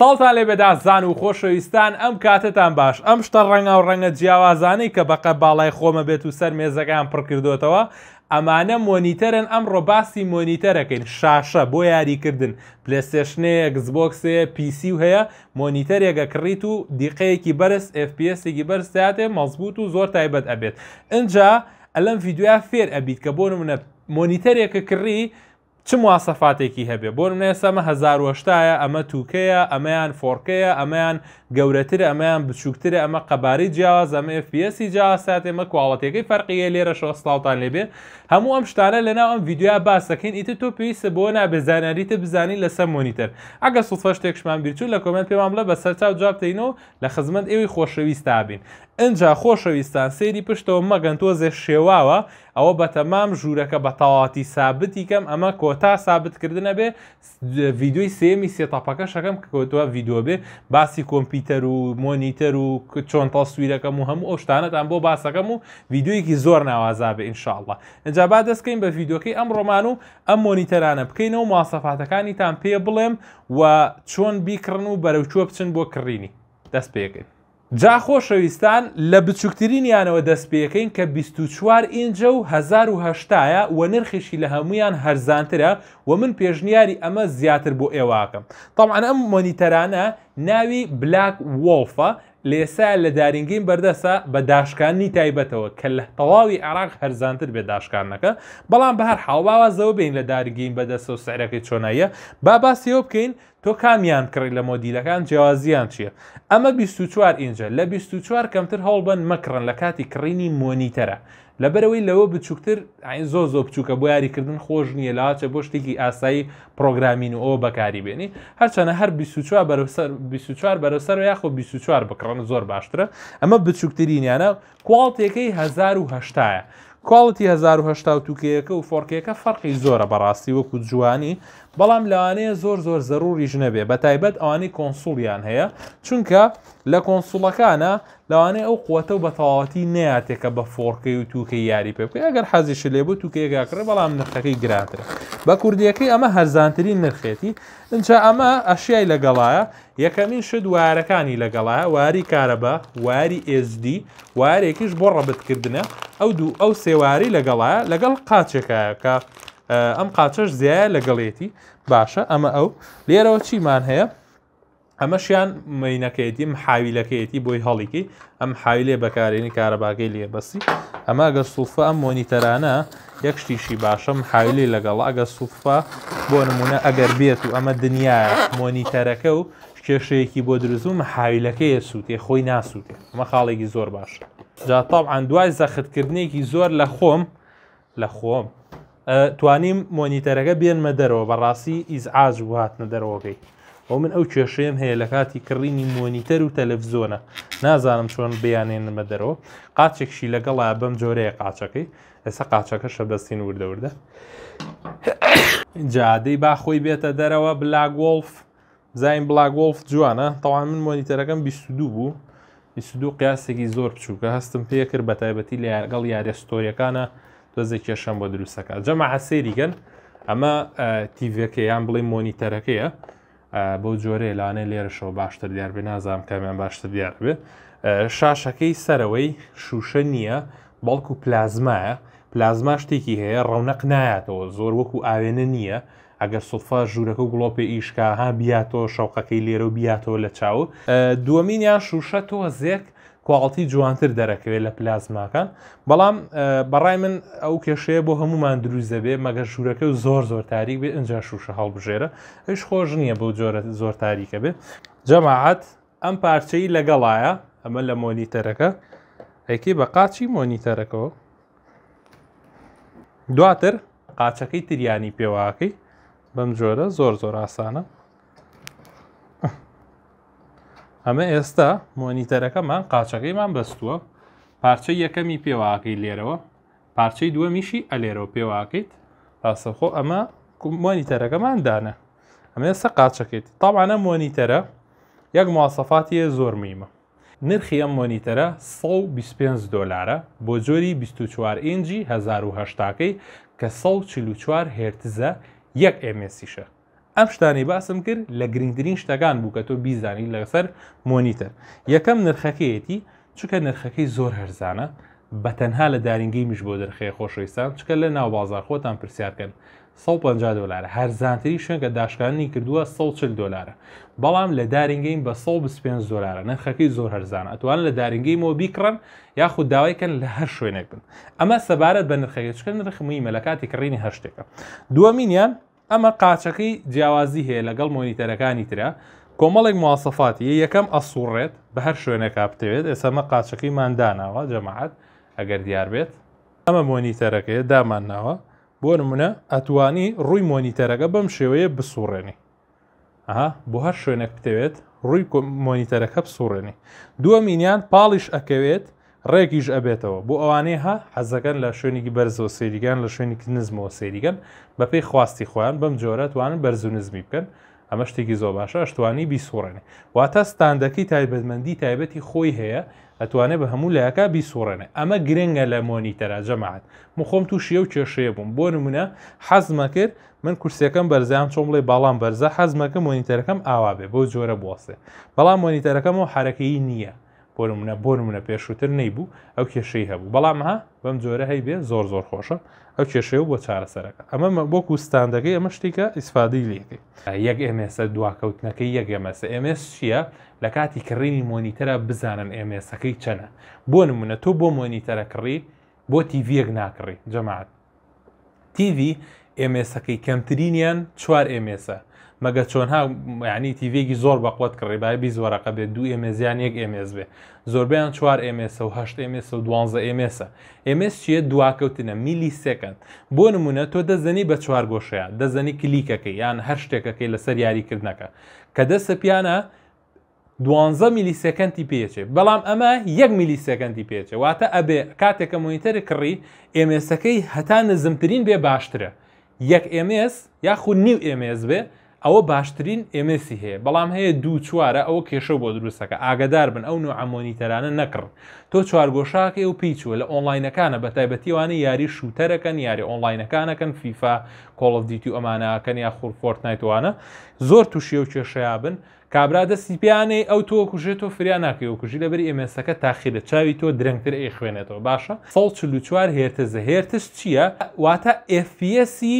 ساڵتان لێ بەدازان و خۆشەویستان ئەم کاتتان باش ئەم شتە ڕەنگە و ڕەنگە جیاوازانەی کە بەقە باڵای خۆمە بێت و سەر مێزەکان پڕکردوێتەوە ئەمانە مۆنیتەرن ئەم ڕۆباسی مۆنیتەرەکەین شاشە بۆ یاریکردن پلستێشنەیەک زبۆکسەیە پیسی و هەیە مۆنیتەرێکە کڕیت و دیقەیەکی بەرز FPSێکی بەرزاتێ مەزبوط و زۆر تایبەت ئەبێت اینجا ئەلەم یددیوە فێر ئەبیت کە بۆ منە مۆنیتەرێکە کڕی چ مواسەفاتێکی هەبێ بۆ نێسەمە 1970ە ئەمە تووکەیە ئەمەیان فۆرکەیە ئەمەیان گەورەترە ئەمەیان بچووکترە ئەمە قەباری جیاواز ئەمە FPSی جیاسات ئمە کوواڵەتێکی فەرقیە لێرە شۆستاڵتان لێبێ هەموو ئەم شتانە لەناو ئەم ویددیویا باسەکەین ئیتە تۆ پێویستە بۆ نابێزانانیتە بزانین لەسەر مۆنیتەر ئەگە سوفە شتێکشمان بیرچوو لە کمنت پێمان بڵە بە سەرچاو جوابتەینەوە لە خزمەت ئێوی خۆشەویستابین ئەجا خۆشەویستان سێری پشتەوە مەگەنتۆزێ شێواوە ئەوە بە تەمام ژوورەکە بە تەواتی سابتی کەم ئەمە کۆتا سابتکردنە بێ ویددیوی سێمی سێتاپەکە شەکەم کەوتووە ویددیو بێ باسی کۆمپیوتەر و مۆنیتەر و چۆنتە سویرەکەم و هەموو ئەو شتانەتان بۆ باسەکەم و ویددیویەکی زۆر ناوازا بێ ئینشاءله ئەجا جابا دەستکەین بە ڤیددیوکەی ئەم ڕۆمان و ئەم مۆنیتەرانە بکەینەوە ماسەفاتەکانیتان پێ بڵێم و چۆن بیکردن و بەرەوچوە بچن بۆ کڕینی دەست پێەکەین. جا خۆشەویستان لە بچووکترینیانەوە دەست پێەکەین کە 24وار ئینجە و 1970ە و نرخیشی لە هەمویان هەرزانترە و من پێشنیاری ئەمە زیاتر بۆ ئێواکەم. تاعاەن ئەم مۆنیتەرانە ناوی بلاک وڵفە لێسا لە دارینگەین بەردەسا بە داشکانی تایبەتەوە کە لە تەواوی عراق هەرزانتر بێ داشکانەکە بەڵام بە هەر حاواوازەوە بین لە دارگەین بەدەست و سەرەکەی چۆناییە با باسیەوە بکەین تۆ کامیان کڕی لە مۆدیلەکان جیاوازیان چییە؟ ئەمە 24 اینجا لە 24 کەمتر هەڵ بن مەکڕن لە کاتی کڕینی مۆنیتەرە لەبەرەوەی لەوە بچووکتر ئاین زۆ زۆ بچووکە بۆ یاریکردن خۆش نییە لاچە بۆ شتێکی ئاسایی پرۆگرامین و ئەوە بەکاری بێنی هەرچەنە هەر 24 بەرەسەر یاخۆ 24 بکڕن زۆر باشترە ئەمە بچووکترینیانە کوڵتێکەکەی 1970ە. کواڵتی 1970 توکەیەکە و فۆرکەکە فەرقی زۆرە بەڕاستی وەکو جوانی بەڵام لەوانەیە زۆر زۆر ضروریش نەبێ بە تایبەت ئەوانەی کۆنسوڵیان هەیە چونکە لە کۆنسوڵەکانە لەوانەیە ئەو قوتە و بە تەواوەتی نەیاتێکە بە فۆرکەی و تووکە یاری پێ بکەی ئەگەر حەزیش لێبوو تووکەیەگاکرێ بەڵام نرخەکەی گراتر بە کوردیەکەی ئەمە هەرزانترین نرخێتی اینجا ئەمە ئەشیای لەگەڵایە یەکەمین شت وارەکانی لەگەڵایە واری کارەبە واری ئSD وارێکیش بۆ ڕەبتکردنە ئەو دوو ئەو سێواری لەگەڵایە لەگەڵ قاچێکایە کە ئەم قاچەش زیایە لەگەڵێتی باشە ئەمە ئەو لێرەوە چیمان هەیە ئەمەشیان مینەکەیەتی حاویلەکەیەتی بۆی هەڵیکی ئەم حاویلێ بەکارێنی کارەباگەی لێبەسی ئەمە ئەگە سوفە ئەم مۆنیتەرانە یەکشتیشی باشەم حاویلی لەگەڵ ئەگە سوفە بۆ نمونە ئەگەر بێت و ئەمە دنیاە مۆنیتەرەکە و کێشەیەکی بۆ دروزوم حاویلەکەیە سووتێ خۆی ناسووتێ ئەمە خاڵێکی زۆر باشە جا تاڵ ئەندوای زەختکردنێکی زۆر لە خۆم لە خۆم توانیم مۆنیتەرەکە بێنمە دەرەوە بەڕاستی ئیزعاز و هاتنە دەرەوەگەی بۆ من ئەو کێشەیەم هەیە لە کاتی کڕینی مۆنیتەر و تەلەڤزۆنە نازانم چۆن بیانێنمە دەرەوە قاچێکشی لەگەڵا بەم جۆرەیە قاچەکەی ئێستا قاچەکە شەبەستین وردەوردە جادەی باخۆی بێتە دەرەوە بلاگۆڵف زاین بلاگۆڵف جوانە تەوان من مۆنیتەرەکەم 22 بوو 22 قیاسێکی زۆر بچووکە هەستم پێ کرد بە تایبەتی لەگەڵ یاریێستۆریەکانە دۆزێکی شەم بۆ دروستەکە جەمە حەسێریگەن ئەمە تیڤەکە یان بڵێ مۆنیتەرەکەیە بۆ جۆرە لانێ لێرەشەوە باشتر دیار بێ نازام کامیان باشتر دیار بێ شاشەکەی سەرەوەی شوشە نییە بەڵکو پلازمایە پلازما شتێکی هەیە ڕەونەق نایەتەوە زۆر وەکو ئاوێنە نییە ئەگەر سوفا ژوورەکە گوڵۆپی ئیشکاها بیاتۆ شەوقەکەی لێرە و بیاتەوە لە چاو دووەمینیان شوشە تۆ زێک کوواڵتی جوانتر دەرەکەوێت لە پلازماکان بەڵام بەڕای من ئەو کێشەیە بۆ هەمومان دروست دەبێت مەگەر ژوورەکە و زۆر زۆر تاریک بێ ئەجا شوشە هەڵبژێرە ئەش خۆش نییە بەو جۆرە زۆر تاریکە بێت جەماعات ئەم پارچەی لەگەڵایە ئەمە لە مۆنیتەرەکە ئەیکی بە قاچی مۆنیتەرەکەەوە دواتر قاچەکەی تریانی پێواکەی بەم جۆرە زۆر زۆر ئاسانە ئەمە ئێستا مۆنیتەرەکەمان قاچەکەیمان بەستووە پارچە یەکەمی پێواکەی لێرەوە پارچەی دووەمیشی ئەلێرەوە پێواکەیت ڕاستەخۆ ئەمە مۆنیتەرەکەمان دانە ئەمە ئێستا قاچەکەیت تاوانە مۆنیتەرە یەک موواسەفاتی زۆر میمە نرخی ئەم مۆنیتەرە 125 دلارە بۆ جۆری 24 ئینجی 1970 کەی کە 144 هێرتزە یەک ئMSیشە ئەم شتانی باسم کرد لە گرنگترین شتەکان بوو کە تۆ بیزانی لەسەر مۆنیتەر یەکەم نرخەکەیەتی چکە نرخەکەی زۆر هەرزانە بە تەنها لە دارنگی میش بۆ دەرخێ خۆشەویستان چکە لە ناو بازار خۆتان پرسیارکەن 150 دلار هەرزانتری شوێنکە داشکانی کردووە 140 دلارە بەڵام لە دارنگین بە 125 دلارە نرخەکەی زۆر هەرزانە ئەتوان لە دارنگی مۆ بیکڕن یاخود داوایکەن لە هەر شوێنێک بن ئەمە سەبارەت بە نرخەکەچکە نرخ مویمە لە کاتی کڕینی هەشتێکە دووەمینیان ئەمە قاچەکەی جیاوازی هەیە لەگەڵ مۆنیتەرەکانی ترە کۆمەڵێک موواسەفاتی یەکەم ئەسوڕێت بە هەر شوێنێکا بتەوێت ئێسەمە قاچەکەی ماداناوە جەماعات ئەگەر دیار بێت ئەمە مۆنیتەرەکەی دامانناوە بۆ نمونە ئەتوانی ڕووی مۆنیتەرەکە بەم شێوەیە بسوڕێنی ئەها بۆ هەر شوێنێک بتەوێت ڕووی مۆنیتەرەکە بسوڕێنی دووە مینیان پاڵیش ئەکەوێت ڕێکیش ئەبێتەوە بۆ ئەوانەیە ها حەزەکەن لە شوێنێکی بەرزەوە سێریگەن لە شوێنێک نزمەوە سێریگەن بە پێی خواستی خۆیان بەم جۆرەتوانن بەرز و نزمی بکەن ئەمە شتێکی زۆ باشە ئەشتوانی بیسوڕێنێ واتە ستاندەکەی تایبەتمەندی تایبەتی خۆی هەیە ئەتوانێت بە هەموو لایەکە بیسوڕێنێ ئەمە گرنگە لە مۆنیتەرا جەماعات مخۆم تو شێو کێشەیە بووم بۆ نمونە حەزمە کرد من کورسەکەم بەرزیان چۆم بڵێ باڵام بەرزە حەزمەکە مۆنیتەرەکەم ئاوا بێ بۆ جۆرە بواسێ بەڵام مۆنیتەرەکەم و حرەکەی نییە بۆرممونە بۆرممونە پێشووتر نەیبوو ئەو کێشەی هەبوو بەڵام ها بەم جۆرە هەی بێ زۆر زۆر خۆشە ئەو کێشەیە بۆ چارەسەرەکە ئەمە بۆکو ستاندەکەی ئەمە شتێکە ئیسفادی لەکەی یەک ئMSە دواکەوتنەکەی یەک ئMSە MS چییە لە کاتی کڕینی مۆنیتەرە بزانن ئMSەکەی چەنە بۆ نمونە تۆ بۆ مۆنیتەرە کڕی بۆ تیڤەک ناکڕی جەماعات تیV ئMSەکەی کەمترینیان چوار ئMSە مەگە چۆنها یعنی تیڤێکی زۆر بەقوت کە ڕێبای بی زۆرەقە بێت دو ئێمەزیان یەک ئMS بێ زۆربیان چوار ئMS و هەشت MS و دوانزە MS MS چیە دواکەوتنە میلی سەکەند بۆ نمونە تۆ دەزەنی بە چوار گۆشەیە دەزەنی کلیکەکەی یان هەر شتێکەکەی لەسەر یاریکردنەکە کە دەستە پیانە دوانزە میلی سەکەندی پێچێ بەڵام ئەمە یەک میلی سەکەندی پێچێ واتە ئەبێ کاتێکە مۆنیتەر کڕی ئMSەکەی هەتا نزمترین بێ باشترە یەک MS یاخود نیو MS بێ ئەوە باشترین ئێمسی هەیە بەڵام هەیە دوو چوارە ئەوە کێشە بۆ دروستەکە ئاگدار بن ئەو نوع ئەمۆنیتەرانە نەکڕ تۆ چوارگۆشاکە و پیچوە لە ئۆنلاینەکانە بە تایبەتیوانە یاری شووتەرەکەن یاری ئۆنلاینەکانەکەن فیفا کۆڵف دیتی ئەمانەکەن یا خوورفۆرت نایتوانە زۆر تووشی و کێشەیا بن کابرا دەستی پیانێ ئەو تۆ کوژێت تۆ فریان ناکەی و کوژی لەبەر ئێمسەکە تاخیرە چاوی تۆ درنگتر ئەی خوێنێتەوە باشە فڵ چلو چوار هێرتە زەهێرتش چییە؟ واتە ئFPسی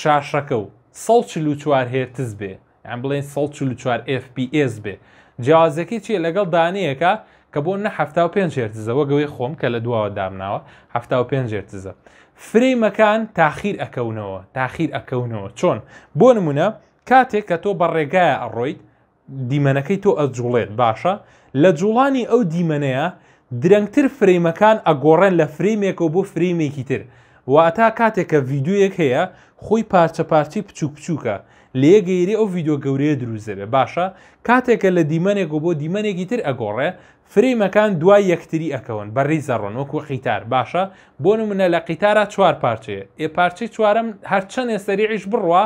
شاشەکە و سەڵ چوار هێرتز بێ ئەم بڵێن سەڵ چوار FBS بێ جیازەکەی چیە لەگەڵ دانەیەەکە کە بۆ نە هەفتا و پێنج هێرتزە وەگەوەی خۆم کە لە دواوە دامناوە هەفتا و پێنج هێرتزە فری مەکان تاخیر ئەکەونەوە تاخیر ئەکەونەوە چۆن بۆ نمونە کاتێک کە تۆ بە ڕێگایە ئەڕۆیت دیمەنەکەی تۆ ئەجوڵێت باشە لە جوڵانی ئەو دیمەنەیە درەنگتر فرەیمەکان ئەگۆڕێن لە فرەیمێک و بۆ فرەیمێکی تر واتا کاتێککە ڤیددیوەک هەیە خۆی پارچە پارچی بچوو بچووکە لێ گەیری ئەو ڤیددیو گەورەیە دروزەبێ باشە کاتێکە لە دیمەنێک و بۆ دیمەنێکی تر ئەگۆڕێ فرێمەکان دوای یەکتری ئەەکەون بەڕی زەڕۆن وەکو قیتار باشە بۆ نمونە لە قیتارە چوار پارچەیە ئێ پارچەی چوارم هەرچەندێ سەریعیش بڕوە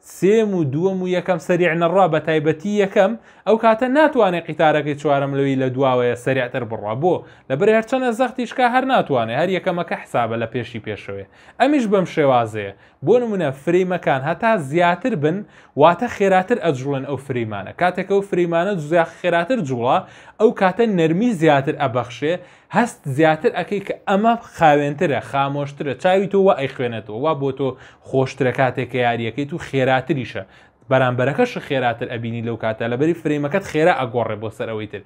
سێم و دووەم و یەکەم سریعنەڕا بە تایبەتی یەکەم ئەو کاتە ناتوانێت قیتارەکەی چوارم لەوی لە دواوەیە سریعتر بڕوا بۆ لەبەر هەرچەنە زەختیشکە هەر ناتوانێت هەر یەکەمەکە حسابە لە پێشی پێشەوێ ئەمیش بەم شێوازەیە بۆ نمونە فریمەکان هەتا زیاتر بن واتە خێراتر ئەجوڵن ئەو فریمانە کاتێک ئەو فریمانە جوزیا خێراتر جوڵە ئەو کاتە نەرمی زیاتر ئەبەخشێ هەست زیاتر ئەەکەی کە ئەمە خاوێنترە خامۆشترە چاوی تۆ وە ئەیخوێنێتەوە وا بۆ تۆ خۆشترە کاتێک کە یاریەکەیت و خێراتریشە بەرامبەرەکەش خێراتر ئەبینی لەو کاتە لەبەری فرێمەکەت خێرا ئەگۆڕێ بۆ سەرەوەی تر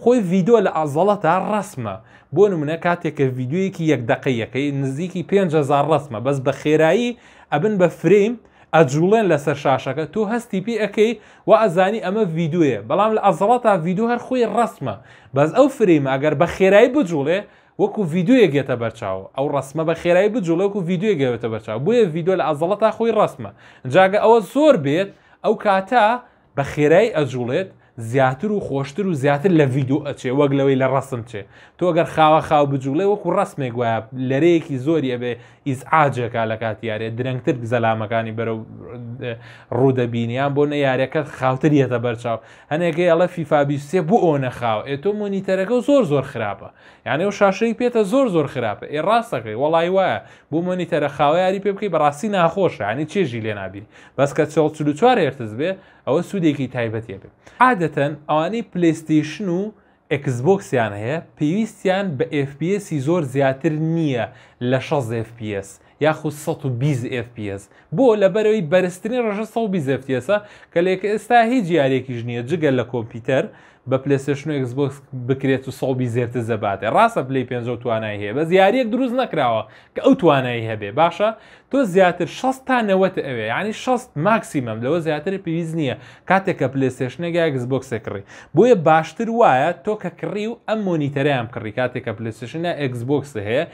خۆی ڤیددیۆ لە ئازەڵە تا ڕسمە بۆ نمونە کاتێککە یددیوەیەکی یەک دقیەکەی نزیکی 5هزار ڕسمە بەس بە خێرایی ئەبن بە فریم ئەجوڵێن لەسەر شاشەکە تۆ هەستی پێ ئەەکەی و ئەزانی ئەمە یددیوە بەڵام لە ئازەڵە تا یددیو هەر خۆی ڕسمە بەس ئەو فریم ئەگەر بە خێرایی بجوڵێ وەکو یددیوە گێتە بەرچاو ئەو ڕسممە بە خێرایی بجوڵەکو یددیوە گەوێتە بەرچاو بۆیە یددیو لە ئازڵەت تا خۆی ڕسممە جاگە ئەوە زۆر بێت ئەو کاتا بە خێرایی ئەجوڵێت زیاتر و خۆشتر و زیاتر لە ڤیددیو ئەچێ وەک لەوەی لە ڕسم چێ تۆ ئەگەر خاوە خاو بجوڵێ وەکو ڕسمێک وایە لەرەیەکی زۆری ئەبێ ئیزعاجەکە لە کاتیارێ درەنگتر زەلامەکانی بەرە ڕوودەبینیان بۆ نە یاریەکەت خاوتریەتە بەرچاو هەنێکی ئەڵە فیفابیێ بۆ ئۆنە خاو ئێ تۆ مۆنیتەرەکە زۆر زۆر خراپە یانێ و شاشەی پێێتە زۆر زۆر خراپە ئێ ڕاستەکەی وڵی وایە بۆ مۆنیتەرە خاو یاری پێ بکەی بەڕاستی ناخۆشە ینی چێژی لێ نابی بەس کە چڵ چلو چوار هێرتز بێ ئەوە سوودێکی تایبەتێ بێت عاد عادەتەن ئەوانەی پلیستیشن و ئەکسبکسیان هەیە پێویستیان بە FPS زۆر زیاتر نییە لە 16 FPS یاخو 120 FPS بۆ لەبەرەوەی بەرزترین ڕژە 120 FPSە کە لێک ئێستا هیچ یاریێکیش نییە جگەل لە کۆمپیوتەر بە پلستشن و ئەکسبکس بکرێت و سەڵبی زێرتە زەباتێ ڕاستە پلی پێ توانای هەیە بە زیارەک دروست نەکراوە کە ئەو توانایی هەبێ باشە تۆ زیاتر 6 تا نەوەت ئەوێ ینی 6 ماکسیمم لەوە زیاتر پێویست نییە کاتێک کە پلستشنێک ئەکسبکسە کڕی بۆیە باشتر وایە تۆ کە کڕی و ئەم مۆنیتەریان کڕی کاتێک کە پلستشنە ئەکسبکس هەیە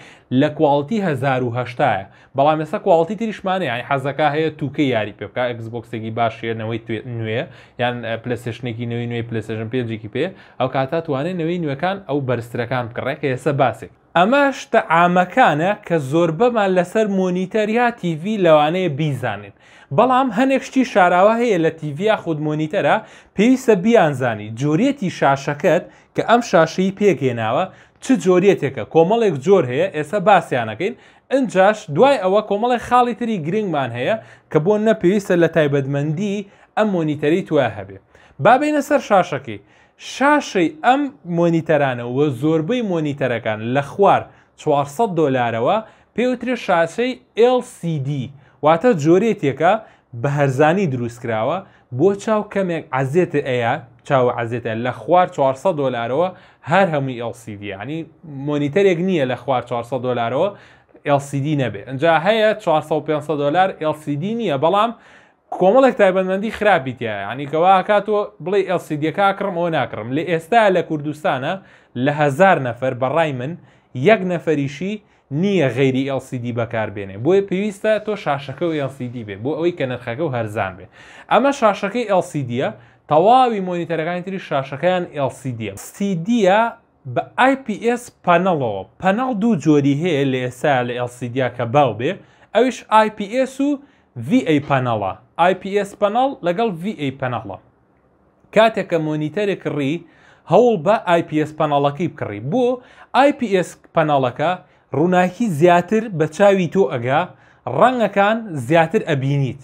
لە کوالتی 1970ە بەڵام ێستا کوالتی تریشمانە یانی حەزەکە هەیە توکە یاری پێبکە ئەکسبکسێکی باشێنەوەی نوێ یان پلستشنێکی نوێی نوێی پلستشن پێجی ئاماژێکی پێ ئەو کاتا توانێنەوەی نوێکان ئەو بەرزترەکان بکڕێک ئێسە باسێک ئەمە شتە ئامەکانە کە زۆربەمان لەسەر مۆنیتەریا تیV لەوانەیە بیزانێت بەڵام هەنێکشتی شاراوە هەیە لە تیVیا خود مۆنیتەرە پێویستە بیانزانی جۆریەتی شاشەکەت کە ئەم شاشەی پێگەێناوە چ جۆریەتێکە کۆمەڵێک جۆر هەیە ئێستا باسییانەکەین ئەنجاش دوای ئەوە کۆمەڵی خاڵی تری گرنگمان هەیە کە بۆ نەپێویستە لە تایبەتمەندی ئەم مۆنیتەری توە هەبێ بابینە سەر شاشەکەی شاشەی ئەم مۆنیتەرانەوە زۆربەی مۆنیتەرەکان لە خوار 400 دلارەوە پێوترێ شاسەی LCD واتە جۆرێتێکە بە هەرزانی دروستکراوە بۆ چاو کەمێک عزیێت ئەیە چاوە عزیێتە لە خوار 400 دلارەوە هەر هەمووی LCD ینی مۆنیتەرێک نییە لە خوار 400 دلارەوە LCD نەبێ ئەجا هەیە 400 500 دلار LCD نییە بەڵام کۆمەڵێک تایبەتمەندی خراپی تایە عنیکەوا هاکاتۆ بڵێ ئەلسیدیەکە کڕمەوە ناکڕم لە ئێستا لە کوردستانە لە هزار نەفەر بەڕای من یەک نەفەریشی نییە غیری LCD بەکاربێنێ بۆیە پێویستە تۆ شاشەکە و LCD بێ بۆ ئەوەی کە نرخەکە و هەرزان بێ ئەمە شاشەکەی LCDە تەواوی مۆنیتەرەکانی تری شاشەکەیان LCD CDە بە IPS پەنەڵەوە پەنەڵ دوو جۆری هەیە لە ئێسا لە LCD کە باو بێ ئەویش IPS و VA پەنەڵە IPS پەنەڵ لەگەڵ VA پەنەڵە کاتێکە مۆنیتەرێک ڕی هەوڵ بە IPS پەنەڵەکەی بکڕی بۆ IPS پەنەڵەکە ڕووناکی زیاتر بە چاوی تۆ ئەگا ڕەنگەکان زیاتر ئەبینیت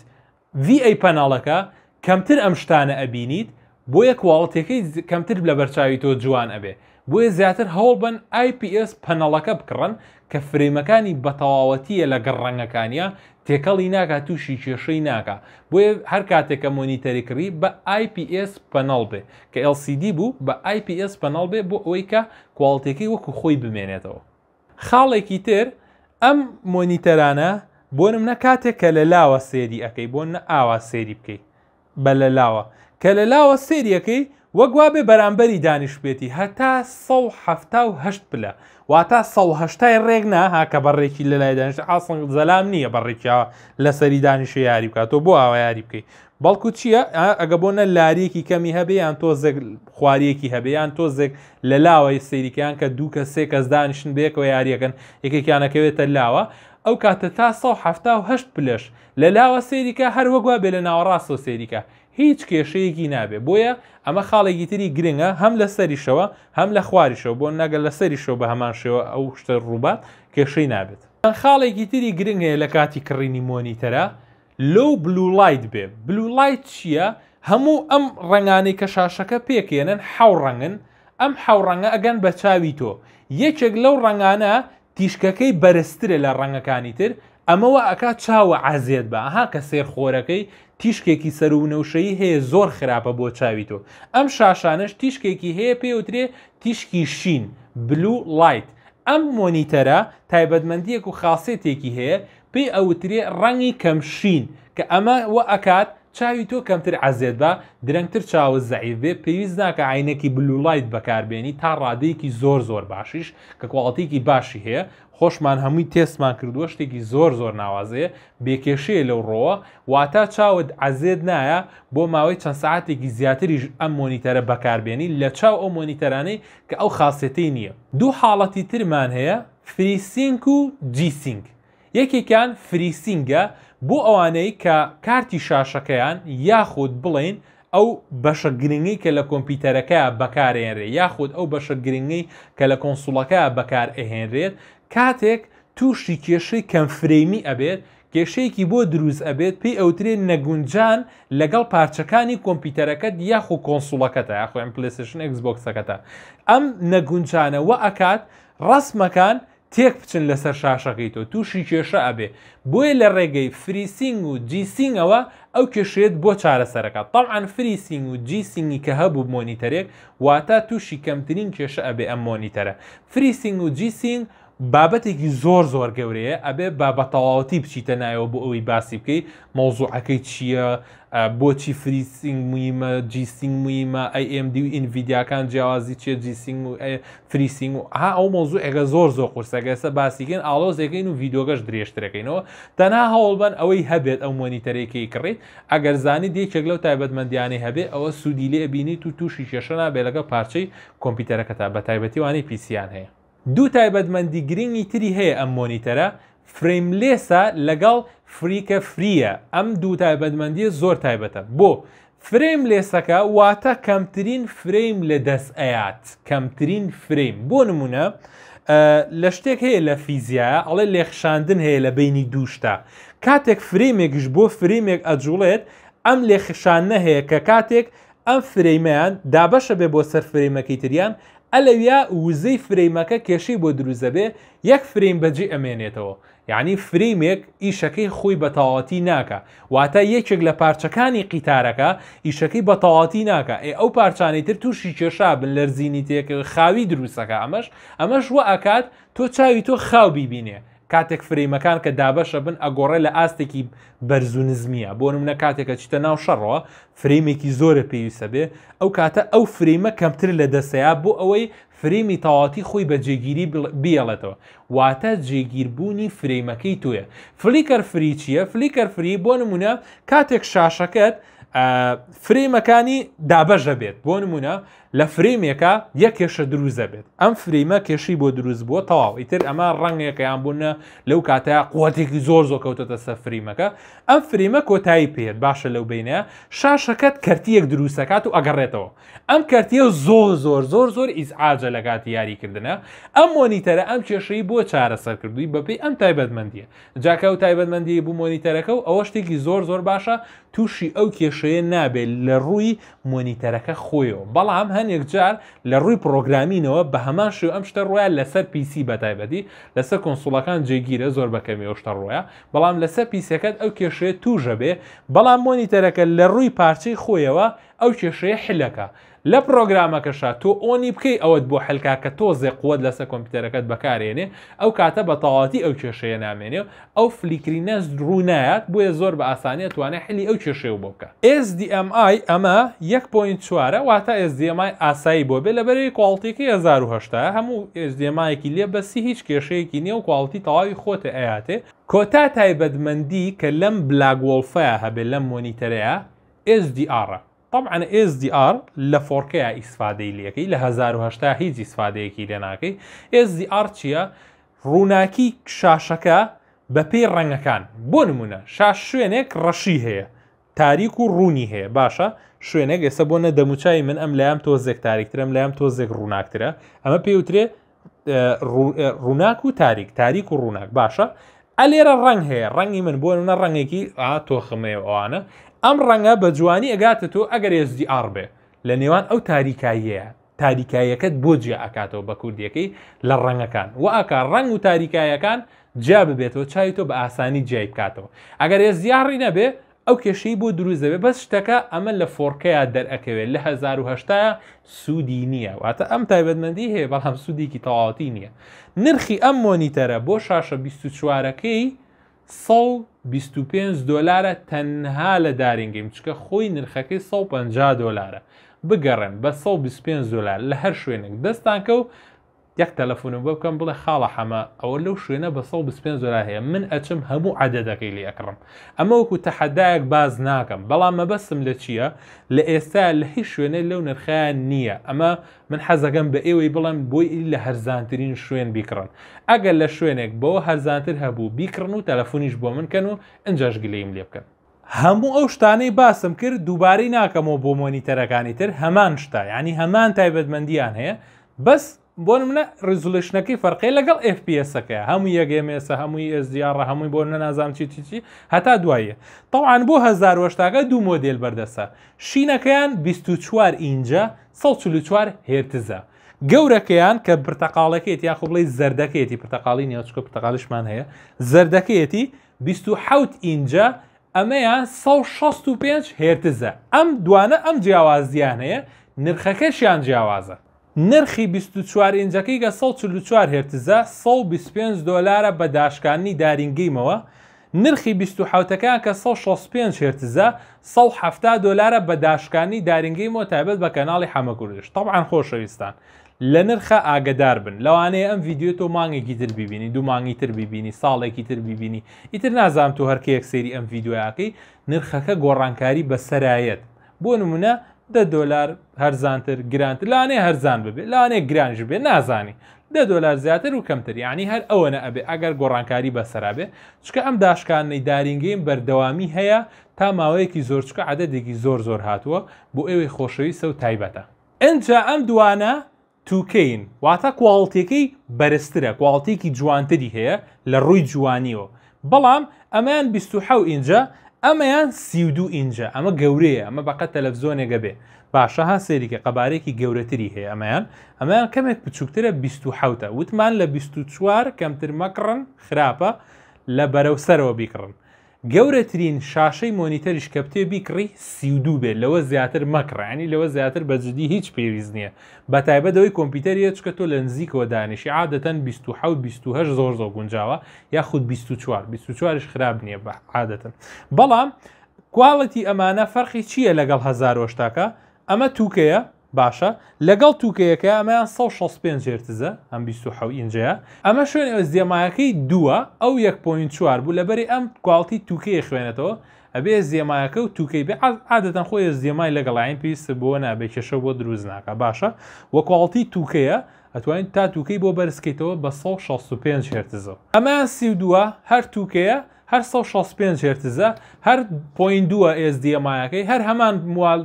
VA پەنەڵەکە کەمتر ئەم شتانە ئەبینیت بۆیە کوواڵتەکەی کەمتر لە بەرچاوی تۆ جوان ئەبێ بۆیە زیاتر هەوڵ بن IPS پەنەڵەکە بکڕن کە فرێمەکانی بەتەواوەتیە لە گەڕەنگەکانیە تێکەڵی ناکە تووشی کێشەی ناکە بۆیە هەر کاتێکە مۆنیتەریکڕی بە IPS پەنەڵ بێ کە LCD بوو بە IPS پەنەڵ بێ بۆ ئەوەی کە کوڵتێکی وەکو خۆی بمێنێتەوە خاڵێکی تر ئەم مۆنیتەرانە بۆنم نە کاتێک کە لە لاوە سێری ئەەکەی بۆ نە ئاوا سێری بکەیت بە لە لاوە کە لە لاوە سێریەکەی وەگووا بێ بەرامبەری دانیشبێتی هەتا ١ 1970 پلە واتە سەهشتای ڕێک ناها کە بەڕێکی لەلای دانیشت ئاسن زەلام نییە بەڕێکیاوە لەسەری دانیشە یاری بکات تۆ بۆ ئاوا یاری بکەیت بەڵکو چییە ئەگە بۆنە لارێکی کەمی هەبیان تۆ زێک خواریەکی هەبیان تۆزێک لە لاوەی سەیریکیان کە دوو کە سێ کەس دانیشتن بێکەوە یاریەکەن یەکێکیانەکەوێتە لاوە ئەو کاتە تا 1970 پلش لە لاوە سێریکە هەروەگووا بێ لە ناوەڕاست و سێریکە هیچ کێشەیەکی نابێ بۆیە ئەمە خاڵێکی تری گرنگە هەم لە سەریشەوە هەم لە خواریشەوە بۆ نەگەل لە سەریشەوە بە هەمان شێوە ئەو شتە ڕووبات کێشەی نابێت. خاڵێکی تری گرنگەیە لە کاتی کڕینی مۆنیتەرە لەو بلولایت بێ بلولایت چییە؟ هەموو ئەم ڕنگانەی کە شاشەکە پێکێنن حو ڕەنگن ئەم حوڕەنگە ئەگەن بە چاوی تۆ یەکێک لەو ڕنگانە تیشکەکەی بەرزترە لە ڕەنگەکانی تر ئەمەوە ئەکا چاوە عزیێت بە ئەها کە سێرخۆرەکەی تیشکێکی سەرونەوشەی هەیە زۆر خراپە بۆ چاوی تۆ ئەم شاشانش تیشکێکی هەیە پێوترێ تیشکی شین بلو لایت ئەم مۆنیتەرە تایبەتمەندیەک و خاصێتێکی هەیە پێی ئەوترێ ڕەنی کەم شین کە ئەمە وە ئەکات چاوی تۆ کەمتر عزێت بە درەنگتر چاوە زعیف بێ پێویست ناکە عینەکی بلولایت بەکاربێنی تا ڕادەیەکی زۆر زۆر باشیش کە کوڵاتێکی باشی هەیە خۆشمان هەمووی تێستمان کردووە شتێکی زۆر زۆر ناوازەیە بێکێشەیە لەو ڕۆوە واتە چاوت عزێت نایە بۆ ماوەی چەند ساعتێکی زیاتریش ئەم مۆنیتەرە بەکاربێنی لە چاو ئەو مۆنیتەرانەی کە ئەو خاصەتی نییە دوو حاڵەتی ترمان هەیە فریسینک و جیسینک یەکێکیان فریسینگە بۆ ئەوانەی کە کارتی شاشەکەیان یاخود بڵین ئەو بەشە گرنگی کە لە کۆمپیوتەرەکە بەکارێنرێ یاخود ئەو بەشە گرنگی کە لە کۆنسوڵەکە بەکار ئەهێنرێت کاتێک تووشی کێشەی کەمفرێمی ئەبێت کێشەیەکی بۆ دروست ئەبێت پێی ئەوترێن نەگونجان لەگەڵ پارچەکانی کۆمپیوتەرەکەت یاخو کۆنسوڵەکەتە یاخو ئەمپلیسشن ئەکسبکسەکەتە ئەم نەگونجانە وە ئەکات ڕسمەکان تێک بچن لەسەر شاشەکەیتەوە تووشی کێشە ئەبێ بۆیە لە ڕێگەی فریسینگ و جیسینگەوە ئەو کێشێت بۆ چارەسەرەکە تەعاان فریسینگ و جیسینگی کە هەبوو مۆنیتەرێک واتە تووشی کەمترین کێشە ئەبێ ئەم مۆنیتەرە فریسینگ و جیسینگ و بابەتێکی زۆر زۆر گەورەیە ئەبێ با بەتەواوەتی بچیتە نایەوە بۆ ئەوەی باسی بکەی مەوزوعەکەی چییە بۆچی فریسینگ مویمە جیسینگ مویمە ئەMD و ئینڤیدیاکان جیاوازی چیە جیسینگ و فریسینگ و ها ئەو مۆزوع ئەگە زۆر زۆر قورسەگەسە باسیکەن ئالۆزەکەین و ڤیدۆگەش درێژترەکەینەوە تەنا هەوڵبەن ئەوەی هەبێت ئەو مۆنیتەرێکی کڕێت ئەگەر زانی دێکێک لەو تایبەتمەندیانەی هەبێ ئەوە سوودی لێ بینی تو تووشی شێشەنا بێ لەگە پارچەی کۆمپیوتەرەکە تا بە تایبەتی وانی پیسیان هەیە دوو تایبەتمەندی گرنگی تری هەیە ئەم مۆنیتەرە فرێملێسە لەگەڵ فریکە فریە ئەم دوو تایبەتمەندی زۆر تایبەتە بۆ فرێم لێسەکە واتە کەمترین فرێم لە دەست ئەیات کەمترین فرێم بۆ نمونە لە شتێک هەیە لە فیزیایە ئەڵێ لێخشاندن هەیە لە بینی دووشتا کاتێک فرێمێکش بۆ فرێمێک ئەجوڵێت ئەم لێخشان نەهەیە کە کاتێک ئەم فرەیمەیان دابەشە بێ بۆ سەر فرێمەکەی تریان ئەلەویا وزەی فرەیمەکە کێشەی بۆ دروزە بێ یەک فریم بەجێ ئەمێنێتەوە یعنی فریمێک ئیشەکەی خۆی بەتەواتی ناکە واتە یەکێک لە پارچەکانی قیتارەکە ئیشەکەی بەتەواتی ناکە ئێ ئەو پارچانەی تر تووشی کێشا بن لەرزینی تێک خاوی دروستەکە ئەمەش ئەمەش وە ئەکات تۆ چاوی تۆ خاو بیبینێ کاتێک فریمەکان کە دابەشە بن ئەگۆڕە لە ئاستێکی بەرزونزمیە بۆ نمونە کاتێکە چیتە ناو شەڕەوە فریمێکی زۆرە پێویستە بێ ئەو کاتە ئەو فریمە کەمتر لە دەسەیە بۆ ئەوەی فریمی تەواتی خۆی بە جێگیری بیڵێتەوە واتە جێگیربوونی فریمەکەی تویە فلیکەر فری چییە فلیکەر فری بۆ نمونە کاتێک شاشەکەت فریمەکانی دابەژە بێت بۆ نمونە لە فرێمێکە یەک کێشە دروزە بێت ئەم فریمە کێشی بۆ دروست بووە تەواو ئیتر ئەمە ڕنگێکیان بوونە لەو کاتەیە قوتێکی زۆر زۆ کەوتەتە سە فریمەکە ئەم فریمە کۆتایی پێێت باشە لەو بینەیە شاشەکەت کردتیەک دروستەکات و ئەگەڕێتەوە ئەم کردتیە زۆر زۆر زۆر زۆر ئیزعاجە لە کاتی یاریکردنە ئەم مۆنیتەرە ئەم کێشەی بۆ چارەسەر کردووی بەپی ئەم تایبەتمەندیە جاکە و تایبەتمەندی بوو مۆنیتەرەکە و ئەوە شتێکی زۆر زۆر باشە تووشی ئەو کێشەیە نابێت لە ڕووی مۆنیتەرەکە خۆیەوە بەڵام هەن هەمان یەکجار لە ڕووی پرۆگرامینەوە بە هەمان شو ئەم شتە ڕۆیە لەسەر پیسی بەتایبەتی لەسەر کنسوڵەکان جێگیرە زۆر بەکەمیەوە شتە ڕۆیە بەڵام لەسەر پیسەکەت ئەو کێشەیە توژە بێ بەڵام مۆنیتەرەکە لە ڕووی پارچەی خۆیەوە ئەو کێشەیە حلەکە لە پرۆگرامەکەشا تۆ ئۆنی بکەی ئەوەت بۆ هەلکا کە تۆزێ قوت لەسەر کۆمپیوتەرەکەت بەکارێنێ ئەو کاتە بەتەواتی ئەو کێشەیە نامێنێ ئەو فلیکرینە ڕوونایەت بۆیە زۆر بە ئاسانیت توانە حلی ئەو کێشەیە بۆ بکە SDMI ئەمە 1.4 واتە SDMI ئاسایی بۆ بێ لەبەری کوڵتێکی 1970 هەموو SDMایەکی لێ بەسی هیچ کێشەیەکی نییە و کوڵتی تەواوی خۆتە ئەیاتێ کۆتا تایبەتمەندی کە لەم بلاگۆڵفەیە هەبێ لەم مۆنیتەرەیە SDR طبعا SDR لە فۆرکەیە ئیسفادەی لەکەی لە 1970 هیچ ئیسفادەیەکی لێ ناکەی SDR چییە ڕووناکی شاشەکە بە پێی ڕەنگەکان بۆ نمونە شاش شوێنێک ڕەشی هەیە تاریک و ڕوونی هەیە باشە شوێنێک ئێستا بۆ نەدەموچای من ئەم لایەم تۆزێک تاریکترم لایەم تۆزێک ڕووناکترە ئەمە پێوترێ ڕووناک و تاریک تاریک و ڕووناک باشە ئەلێرە ڕنگ هەیە ڕەنگی من بۆنە ڕنگێکی ئا تۆخمەیە ئەوانە ئەم ڕەنگە بە جوانی ئەگاتە تۆ ئەگەر ێزدی ئاربێ لە نێوان ئەو تاریکاییەیە تاریکایەکەت بۆ جیا ئاکاتەوە بە کوردیەکەی لە ڕەنگەکان و ئاکا ڕنگ و تاریکایەکان جا ببێتەوە چاوی تۆ بە ئاسانی جیای بکاتەوە ئەگەر ێزیارڕی نەبێ ئەو کێشەی بۆ دروزەبێ بەس شتەکە ئەمە لە فۆرکەیە دەرەکەوێت لە 1970 سوودی نییە واتە ئەم تایبەتمەندی هەیە بەڵام سوودێکی تەواوەتی نییە نرخی ئەم مۆنیتەرە بۆ شاشە 24وارەکەی 25 دلارە تەنها لە دارنگیم چکە خۆی نرخەکەی 150 دلارە بگەڕێن بە 25 دلار لە هەر شوێنێک دەستان کە و یەک تەلەفۆنم بۆ بکەم بڵێ خاڵە حەما ئەوە لەو شوێنە بە سە بپێ زۆرا هەیە من ئەچم هەموو عادەدەکەی لێ ئەکڕم ئەمە وەکو تەحەدایەک باز ناکەم بەڵام مەبەسم لە چییە لە ئێستا لە هیچ شوێنە لەو نرخیان نییە ئەمە من حەزەکەم بە ئێوەی بڵم بۆی ئیل لە هەرزانترین شوێن بیکڕن ئەگەر لە شوێنێک بەوە هەرزانتر هەبوو بیکڕن و تەلەفۆنیش بۆ منکەن و ئەنجش گلەیم لێ بکەن هەموو ئەو شتانەی باسم کرد دووبارەی ناکەمەوە بۆ مۆنیتەرەکانی تر هەمان شتا ینی هەمان تایبەتمەندیان هەیە بەس بۆن منە ریزولشنەکەی فەرقی لەگەڵ FPSەکە هەموو یەگەمێسە هەمووی SDR هەمووی بۆ نەنازام چی چیچی هەتا دوایە تەوان بۆ هزار وەشتاکە دوو مۆدل بەردەسە شینەکەیان 24 اینجا 1940 هێرتزە. گەورەکەیان کە پرتەقالەکەیت یاخ بڵی زەردەکەیەتی پرتەقالی نیاچکە پرتەقالشمان هەیە زەردەکەیەتی 28 اینجا ئەمەیان 165 هێرتزە ئەم دوانە ئەم جیاوازیان هەیە نرخەکەشیان جیاوازە نرخی 24 ئینجەکەی گە 1940 هێرتزە 125 دلارە بە داشکانی دارینگەیمەوە، نرخی 1970ەکان کە 1665 هێرتزە 1970 دلارە بە داشکانی دارینگەی مۆتابەت بە کەناڵی حەمەکوردش طبعاان خۆشەویستان. لە نرخە ئاگدار بن لەوانەیە ئەم ڤیددیو تۆ مانگێکی تر بیبینی دوو مانگی تر بیبینی ساڵێکی تر بیبینی ئیتر نازام تو هەرکەیەک سری ئەم ڤیددیویاکەی نرخەکە گۆڕانکاری بە سەرایەت بۆ نمونە ده دلار هەرزانتر گرانتر لانێ هەرزان ببێ لانێ گرانژ بێ نازانی ده دلار زیاتر و کەمتر ینی هەر ئەوەنە ئەبێ ئەگەر گۆڕانکاری بەسەرابێ چکە ئەم داشکانەی دارینگەیم بەردەوامی هەیە تا ماوەیەکی زۆرچکە عادەدێکی زۆر زۆر هاتووە بۆ ئێوەی خۆشەویستە و تایبەتە ئەجا ئەم دوانە توکەین واتە کوڵتێکی بەرزترە کوڵتێکی جوانتری هەیە لە ڕووی جوانیەوە بەڵام ئەمان 26 اینجا ئەمەیان سیودو ئینجا ئەمە گەورەیە ئەمە بەقەت تەلەڤزۆنێگە بێ باشەها سێریکە قەبارێکی گەورەتری هەیە ئەمەیان ئەمەیان کەمێک بچووکترە 1970 وتمان لە 24 کەمتر مەکڕن خراپە لە بەرەو سەرەوە بیکڕن گەورەترین شاشەی مۆنیتەریش کە بتێ بیکڕی سیودوو بێت لەوە زیاتر مەکڕانی لەوە زیاتر بەجددی هیچ پێویست نییە بە تایبەتەوەی کۆمپیوتەرە چکە تۆ لە نزیکەوە دانیشی عادەتەن 28 زۆر زۆر گونجاوە یاخود 24 24ش خراب نییە بە عادەتەن بەڵام کوواڵەتی ئەمانە فەرقی چییە لەگەڵ 1970 ئەمە تووکەیە باشە لەگەڵ تووکەیەەکە ئەمەیان 1665 هێرتزە ئەم 26 ئینجەیە ئەمە شوێن ئەوە زیێمایەکەی دووە ئەو 1.4 بوو لەبەری ئەم کوڵتی تووکەیە خوێنێتەوە ئەبێ زیێمایەکە و تووکەی بێ عادەتەن خۆی زیێمای لەگەڵایەن پێویست بۆ نابێ کێشە بۆ دروست ناکە باشە وە کوڵتی تووکەیە ئەتوانین تا تووکەی بۆ بەرزکەیتەوە بە 1665 هێرتزەوە ئەمە سی دووە هەر تووکەیە هەر 1665 هێرتزە هەر پوین دووە ئSDMایەکەی هەر هەمان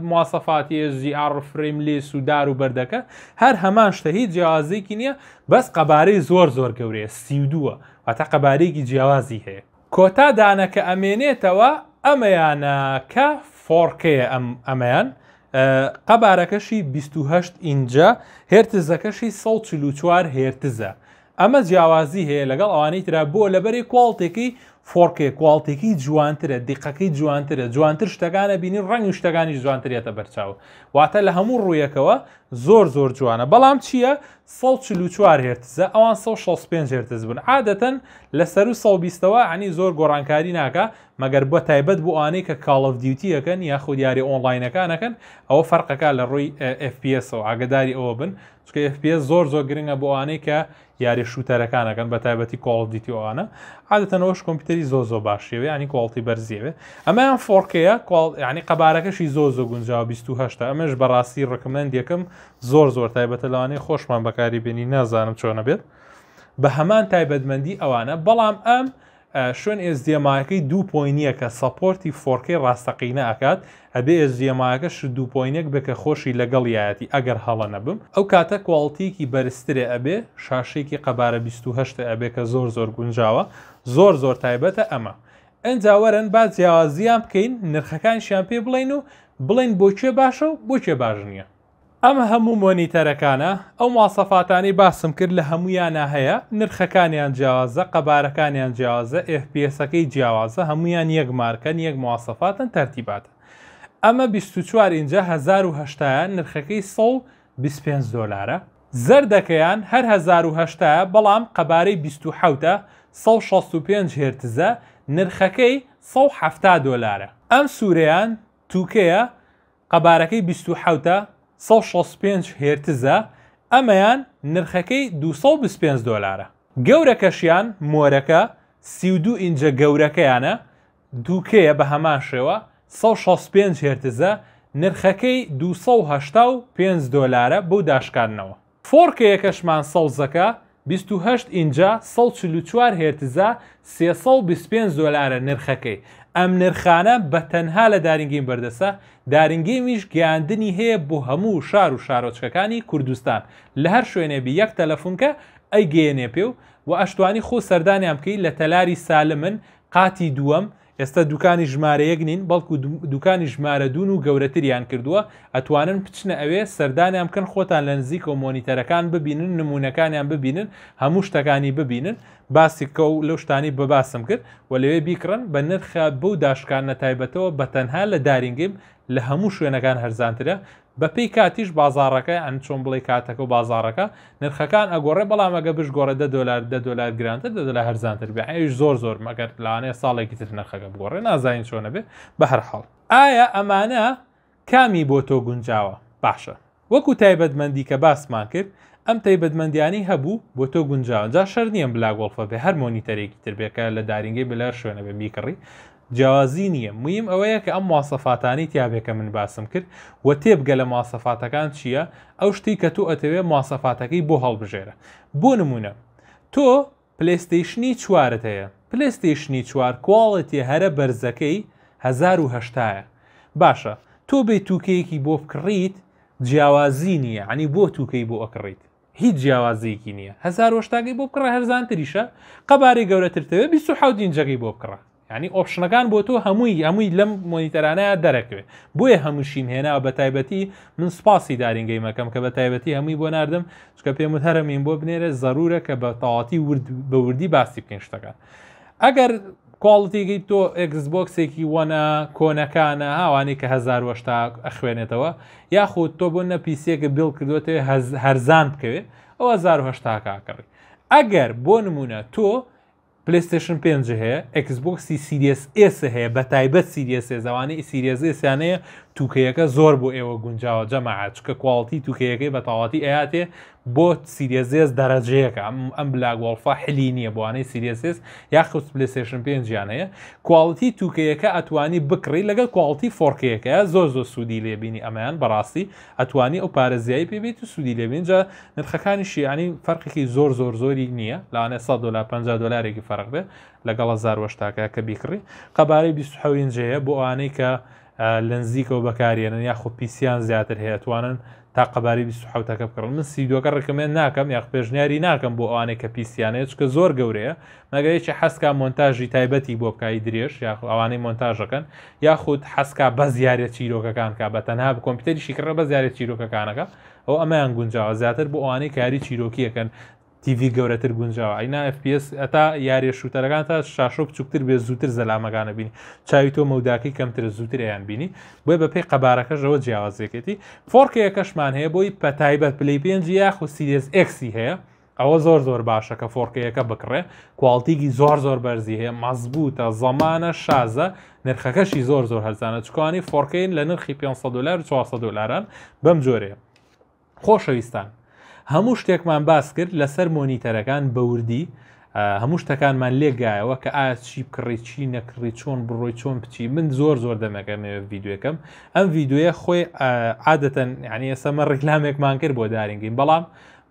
مواسەفاتی SGR فرملی سوودار و بەردەکە هەر هەمان شتەهی جیازێکی نییە بەس قەبارەی زۆر زۆر گەورەیە سیودووە واتە قەبارەیەکی جیاوازی هەیە کۆتا دانەکە ئەمێنێتەوە ئەمەیانە کە فۆرکەیە ئەمەیان قەبارەکەشی 28 ئینجا هێرتزەکەشی 144 هێرتزە. ئەمە جیاوازی هەیە لەگەڵ ئەوانەی تررا بۆ لەبەری کوڵتێکی فۆرکێک کوڵتێکی جوانترە دیقەکەی جوانترە جوانتر شتەکانە بینی ڕنگ و شتەکانی جوانترێتە بەرچاو واتە لە هەموو ڕوویەکەوە زۆر زۆر جوانە بەڵام چییە 1940 هێرتزە ئەوان 1965 هێرتز بن عادەتەن لە سەر و 1920ەوە عنی زۆر گۆڕانکاری ناکە مەگەر بە تایبەت بۆ ئانەی کە کاڵف دیوتیەکەن یا خودیاری ئۆنلاینەکانەکەن ئەوە فەرقەکە لە ڕووی FPS و ئاگداری ئەوە بن چکە FPS زۆر زۆر گرنگە بۆ ئانەی کە یاری شووتەرەکانەکەن بە تایبەتی کۆڵ دیتیوانە عادەتەنەوەش کۆمپیوتەری زۆ زۆ باشیەوە ینی کوڵتی بەرزیەوە ئەمەیان فۆرکەیە ینی قەبارەکەشی زۆ زۆ گونجاو 28 ئەمە ئەمەش بەڕاستی ڕکمەندێکم زۆر زۆر تایبەتە لەوانەیە خۆشمان بەکاری بینی نازانم چۆنە بێت بە هەمان تایبەتمەندی ئەوانە بەڵام ئەم شوێن ئێزدیێماەکەی دوو پوینیە کە سەپۆرتی فۆرکی ڕاستەقینە ئەکات ئەبێ ئێزدیێماەکەش دوو پوینێک بکە خۆشی لەگەڵ یەتی ئەگەر هەڵە نەبم ئەو کاتە کوڵتیکی بەرزترێ ئەبێ شاشێکی قەبارە 28 ئەبێ کە زۆر زۆر گونجاوە زۆر زۆر تایبەتە ئەمە. ئەنجاوەرن با جیاوازیان بکەین نرخەکانشیان پێ بڵین و بڵین بۆکوێ باشە و بۆکوێ باش نییە ئەمە هەموو مۆنیتەرەکانە ئەو ماسەفاتانی باسم کرد لە هەمویانە هەیە نرخەکانیان جیاوازە قەبارەکانیان جیاوازە FPSەکەی جیاوازە هەمویان یەک مارکەن یەک موواسەفاتن تەرتیباتە ئەمە 24 اینجا 1970 نرخەکەی سڵ 25 دلارە زەردەکەیان هەر 1970 بەڵام قەبارەی 1970 165 هێرتزە نرخەکەی 170 دلارە ئەم سوورەیان تووکەیە قەبارەکەی 1970 1665 هێرتزە ئەمەیان نرخەکەی 225 دلارە گەورەکەشیان مۆرەکە سیدو ئینجە گەورەکەیانە دووکەیە بە هەمان شێوە 1665 هێرتزە نرخەکەی 285 دلارە بۆ داشکانەوە فۆرکەیەکەشمان سەوزەکە 28 اینجا 1940 هێرتزا 325 دۆلارە نرخەکەی ئەم نرخانە بە تەنها لە دارنگین بەردەسە دارنگیمیش گەاندنی هەیە بۆ هەموو شار و شارۆچکەکانی کوردستان لە هەر شوێنێبی یەک تەلەفونکە ئەی گەێنێ پێ و و ئەشتوانی خۆ سەردانیان بکەی لە تەلاری سالمن قاتی دووەم ئێستا دوکانی ژمارە یەک نین بەڵکو دوکانی ژمارە دوون و گەورەتریان کردووە ئەتوانن بچنە ئەوێ سەردانیان بکەن خۆتان لە نزیک و مۆنیتەرەکان ببینن نمونونەکانیان ببینن هەموو شتەکانی ببینن باسیکە و لەو شتانی بەباسم کرد و لەوێ بیکڕن بە نرخە بەو داشکان نەتایبەتەوە بە تەنها لە دارینگیم لە هەموو شوێنەکان هەرزانترە بەپی کاتیش بازارەکە ئەن چۆن بڵێ کاتەکە و بازارەکە نرخەکان ئەگۆڕێ بەڵامەگە بشگۆرە دە دلار دە دلار گرانتە دە دلار هەرزانتر بێ ئەوش زۆر زۆر مەگەر لاانەیە ساڵێکی تر نرخەکە بگۆڕێ نازانین چۆنە بێ بە هەرحاڵ ئایا ئەمانە کامی بۆ تۆ گونجاوە باشە وەکو تایبەتمەندی کە باسمان کرد ئەم تایبەتمەندیانی هەبوو بۆ تۆ گونجاوجا شەر نییە بلاگۆڵفە بێ هەرمۆنیتەرێکی تربێکە لە دارینگەی بلەر شوێنە بە میکڕی جیاوازی نییە مویم ئەوەیە کە ئەم مواسەفاتانی تیاابێکە من باسم کرد و تێبگە لە مواسەفاتەکان چییە ئەو شتی کە تو ئەتەوێت مواسەفاتەکەی بۆ هەڵبژێرە بۆ نمونە تۆ پلیستیشنی چوارت هەیە پلیستیشنی چوار کواڵەتی هەرە بەرزەکەی 1970ە باشە تۆ بێ تووکەیەکی بۆ بکڕیت جیاوازی نییە عنی بۆ تووکەی بۆ ئەکڕیت هیچ جیاوازیکی نییە هزار شتاگەی بۆ بکڕ هەرزان تریشە قەبارەی گەورەترتەوە 26 دینجەکەی بۆ بکڕە ینی ئۆپشنەکان بۆ تۆ هەمووی هەمووی لەم مۆنیتەرانەیە دەرەکەوێت بۆیە هەمووشین هێنا بە تایبەتی من سپاسی دارینگەی مەکەم کە بە تایبەتی هەمووی بۆ نردم چکە پێم هەرمین بۆ بنێرە ضرورە کە بە تاواتی بەوردی باسی بکەین شتەکان ئەگەر کاڵتیگەی تۆ ئەگزبکسێکی وەنە کۆنەکانە ئەوانی کە هزارهشتا ئەخوێنێتەوە یاخود تۆ بۆ نە پیسێکە بیل کردوێت هەرزان بکەوێت ئەوە 1970 کاکەڕی ئەگەر بۆ نمونە تۆ پلی پلیستشن 5 هەیە بوکسی سیریس ئێس هەیە بە تایبەت سیریس ئێزەوانی سیریز ئێسیانەیە توکەیەەکە زۆر بۆ ئێوە گونجاوە جەماعات چکە کوڵتی توکەیەەکەی بە تاواتی ئەیاتێ بۆ سیریزێز دەرەجەیەەکە ئەم بلاگۆڵفا حلی نییە بۆوانەی سیریسس یا خوست پلیسشن پێنجیانەیە کوڵتی توکەیەەکە ئەتوانی بکڕی لەگەڵ کوڵتی فۆرکەیەەکە زۆر زۆر سوودی لێبینی ئەمەیان بەڕاستی ئەتوانی ئەو پارێزیایی پێبێت و سوودی لێبینجا نرخەکانی شیانی فەرقێکی زۆر زۆر زۆری نییە لاانە 100 دلار 50 دلارێکی فەرق بێ لەگەڵ 1970 تاکە کە بیکڕی قەبارەی 20 جەیە بۆ ئەوانەی کە لە نزیکەوە بەکارێنن یاخۆ پیسیان زیاتر هەیەتوانن تا قەباری 1970ەکە بکڕن من سیدۆکە ڕکمێن ناکەم یاخ پێشنیاری ناکەم بۆ ئەوانێک کە پیسیانە چکە زۆر گەورەیە مەگەرێکی حەسکا مۆنتاژی تایبەتی بۆ بکایی درێژ یاخ ئەوانەی مۆنتاژەکەن یاخود حەسکا بە زیارە چیرۆکەکان کا بە تەنها کۆمپیوتەری شیکڕە بە زیارە چیرۆکەکانەکە ئەو ئەمایان گونجاوە زیاتر بۆ ئەوانەی کاری چیرۆکیەکەن تیV گەورەتر گونجاوە ئەینا FPS ئەتا یاریە شووتەرەکان تا شاشۆ بچووکتر بێ زووتر زەلامەکانە بینی چاوی تۆ مەوداکەی کەمتر زووتریان بینی بۆی بە پێی قەبارەکەشەوە جیاوازێکێتی فۆرکەیەکەشمان هەیە بۆی پەتایبەت پلی پێنج یاخ و سیریز ئەکسی هەیە ئەوە زۆر زۆر باشە کە فۆرکەیەەکە بکڕێ کوالتیگی زۆر زۆر بەرزی هەیە مەزبووتە زەمانە شازە نرخەکەشی زۆر زۆر هەرزانە چکانی فۆرکین لە نرخی 500 دلار 400 دلاران بەم جۆرەیە خۆشەویستان هەموو شتێکمان باس کرد لەسەر مۆنیتەرەکان بەوردی هەموو شتەکانمان لێگایەوە کە ئایا چی بکڕی چی نەکڕی چۆن بڕۆی چۆن بچی من زۆر زۆر دەمەکەمەوە یددیوەکەم ئەم یددیوە خۆی عادەتەن ینی ئێسەمە ڕێکلامێکمان کرد بۆ دارنگین بەڵام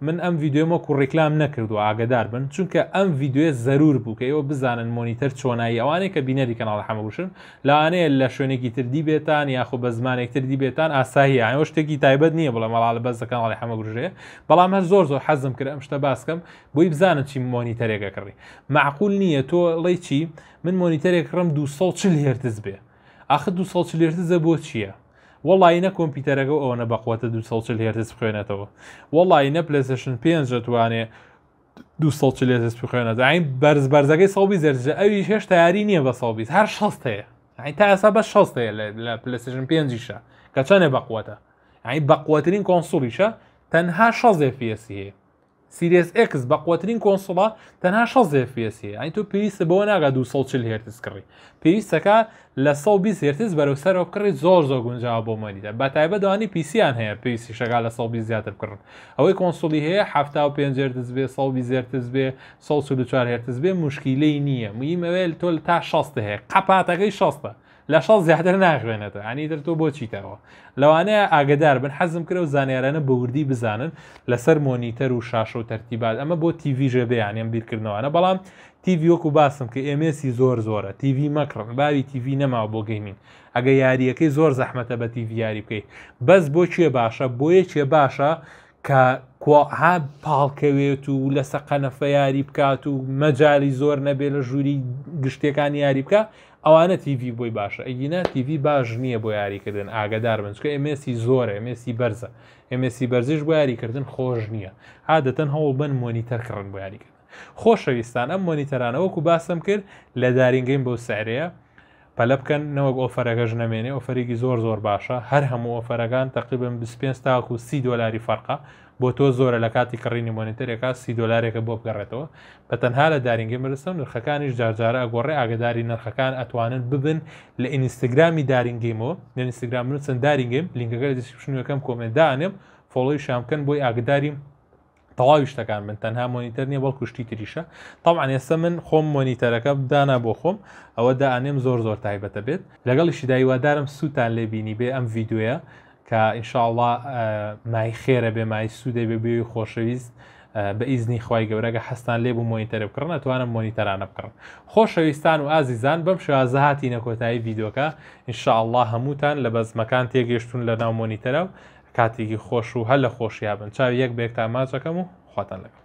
من ئەم یددیۆمە و ڕێکلام نەکرد و ئاگدار بن چونکە ئەم یددیوێ زەرور بووکەەوە بزانن مۆنیتەر چۆنایی ئەوانەیە کە بینەری کەناڵ هەمەوشن لاانەیە لە شوێنێکی تردی بێتان یاخۆ بە زمانێکتر دی بێتان ئاسایی ئەوە شتێکی تایبەت نییە بڵە مەڵال بەز کەناڵی هەمەگوژەیە بەڵام هەر زۆر زۆر حەزم کرد ئەم شتە باسکەم بۆی بزانن چی مۆنیتەرێکە کڕی معقول نییە تۆ ڵی چی من مۆنیتەرێک ڕم 240 هێرتز بێ ئاخ 240 هێرتزە بۆ چییە؟ وڵینە کۆمپیوتەرەکە ئەوەنە بەخواتە دو سەڵچل هێرتس بخوێنێتەوە وڵینە پلسشن پێنج دەتوانێ دو سەڵچ لێتس بخوێنێت ئاین بەرز بەرزەکەی سەڵبی زەرجە ئەوی هێش تیاری نییە بە سەڵبیت هەر شەست هەیە ئەین تا ئەسا بە شەست هەیە لە پلسشن پێنجیشە کە چەنێ بەقوتە ئەین بەقوترین کۆنسولیشە تەنها شەزێ پسی هەیە سیریس X بە قوترین کۆنسڵە تەنها 6 زفسی ئەین تۆ پێویستە بەوە ناگە 240 هێرتز کڕی پێویستەکە لە 120 هێرتز بەرەو سەرۆ کڕی زۆر زۆر گونجاوە بۆ مەریدا بە تایبە داوانی پیسیان هەیە پێویستی شەگا لە 120 زیاتر بکردن ئەوەی کۆنسڵی هەیە 5 هێرتز بێ 120 زیێرتز بێ 144 هێرتز بێ مشکیلەی نییە مویمەوێت تۆ تا 16 هەیە قەپاتەکەی 16 لە شڵ زیاتر ناخوێنێتە ئەنی دەر تۆ بۆ چیتەوە لەوانەیە ئاگدار بن حەزم کرە و زانیارانە بەوردی بزانن لەسەر مۆنیتەر و شاشە و تەرتیبات ئەمە بۆ تیV ژێبیانیم بیرکردنەوەە بەڵام تیڤۆکو باسم کە ئێمسی زۆر زۆرە تیV مەکڕن باوی تیV نەماوە بۆ گەیمین ئەگە یاریەکەی زۆر زەحمەتە بە تیVیاری بکەیت بەس بۆ کێ باشە بۆیە کێ باشە کە کۆها پاڵکەوێت و لەسە قەنەفە یاری بکات و مەجای زۆر نەبێ لە ژووری گشتەکان یاری بکە ئەوانە تیV بۆی باشە ئەگینە تیV باش نییە بۆ یاریکردن ئاگدار بن چکە ئمسی زۆرە ئمسی بەرزە ئمسی بەرزش بۆ یاریکردن خۆش نییە عادەتەن هەوڵ بن مۆنیتەرکردن بۆ یاریکردن خۆشەویستان ئەم مۆنیتەرانەوەکو باسم کرد لە دارینگەین بۆ سارەیە پەلە بکەن نەوەک ئۆفەرەکەش نامێنێ ئۆفەرێکی زۆر زۆر باشە هەر هەموو ئۆفەرەکان تقریبن 25 تاکو سی دلاری فەرقا بۆ تۆ زۆرە لە کاتی کڕینی مۆنیتەرێکا سی دلارێکە بۆ بگەڕێتەوە بە تەنها لە دارینگە مرسم نرخەکانیش جارجارە ئەگۆڕێ ئاگداری نرخەکان ئەتوانن ببن لە ئینستاگرامی دارینگەیمەوە لە ئینستاگرام من چەند دارینگەم لینگەکە دیسکرپشنەکەم کۆمێدانم فۆڵی شامکەن بۆی ئاگداریم تەواوی شتەکان من تەنها مۆنیتەر نیە بەڵکو شتی تریشە تاوان ئێستا من خۆم مۆنیتەرەکە بدانا بۆ خۆم ئەوە دائانێم زۆر زۆر تایبەتە بێت لەگەڵیشی دایوادارم سووتان لێبینی بێ ئەم یددیوە کە ئینشاءله مای خێرە بێ مای سوودێ بێ بێوی خۆشەویست بە ئیزنی خی گەورەگە هەستان لێ بوو مۆنیتەر بکردن ئەتوانم مۆنیتەرانە بکڕن خۆشەویستان و ئازیزان بەم شازەهاتی نەکۆتایی یددیوەکە ئینشاءله هەمووتان لە بەزمەکان تێگەشتون لە ناو مۆنیتەرە و کاتێکی خۆش و هەل لە خۆشیابن چاوی یەک بێک تا ماچەکەم و خواتان لەگەڵ